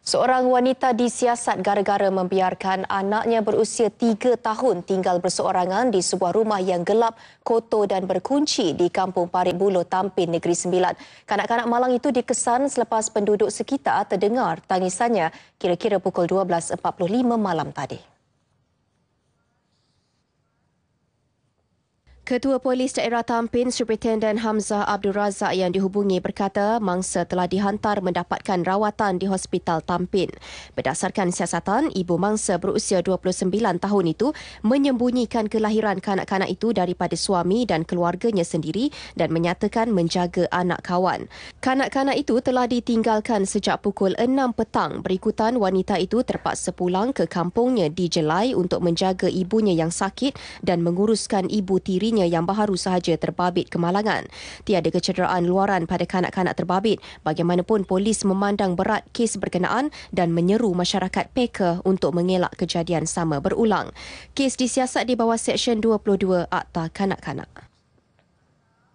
Seorang wanita disiasat gara-gara membiarkan anaknya berusia 3 tahun tinggal berseorangan di sebuah rumah yang gelap, kotor dan berkunci di Kampung Parit Buloh Tampin, Negeri Sembilan. Kanak-kanak malang itu dikesan selepas penduduk sekitar terdengar tangisannya kira-kira pukul 12.45 malam tadi. Ketua Polis Daerah Tampin, Superintendent Hamzah Abdul Razak yang dihubungi berkata mangsa telah dihantar mendapatkan rawatan di Hospital Tampin. Berdasarkan siasatan, ibu mangsa berusia 29 tahun itu menyembunyikan kelahiran kanak-kanak itu daripada suami dan keluarganya sendiri dan menyatakan menjaga anak kawan. Kanak-kanak itu telah ditinggalkan sejak pukul 6 petang. Berikutan, wanita itu terpaksa pulang ke kampungnya di Jelai untuk menjaga ibunya yang sakit dan menguruskan ibu tirinya antaranya yang baharu sahaja terbabit kemalangan. Tiada kecederaan luaran pada kanak-kanak terbabit. Bagaimanapun, polis memandang berat kes berkenaan dan menyeru masyarakat peka untuk mengelak kejadian sama berulang. Kes disiasat di bawah Seksyen 22 Akta Kanak-Kanak.